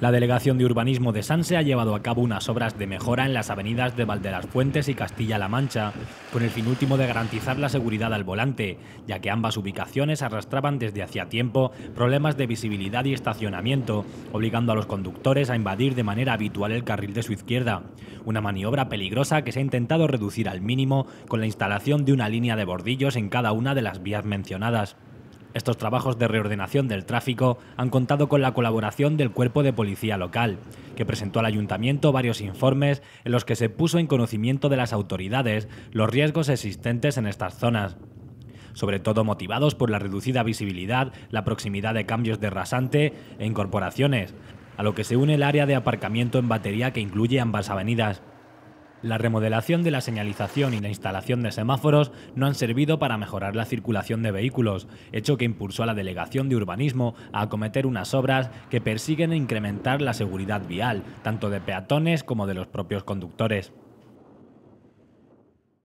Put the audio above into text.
La Delegación de Urbanismo de Sanse ha llevado a cabo unas obras de mejora en las avenidas de Valderas Fuentes y Castilla-La Mancha, con el fin último de garantizar la seguridad al volante, ya que ambas ubicaciones arrastraban desde hacía tiempo problemas de visibilidad y estacionamiento, obligando a los conductores a invadir de manera habitual el carril de su izquierda. Una maniobra peligrosa que se ha intentado reducir al mínimo con la instalación de una línea de bordillos en cada una de las vías mencionadas. Estos trabajos de reordenación del tráfico han contado con la colaboración del cuerpo de policía local, que presentó al ayuntamiento varios informes en los que se puso en conocimiento de las autoridades los riesgos existentes en estas zonas sobre todo motivados por la reducida visibilidad, la proximidad de cambios de rasante e incorporaciones, a lo que se une el área de aparcamiento en batería que incluye ambas avenidas la remodelación de la señalización y la instalación de semáforos no han servido para mejorar la circulación de vehículos, hecho que impulsó a la Delegación de Urbanismo a acometer unas obras que persiguen incrementar la seguridad vial, tanto de peatones como de los propios conductores.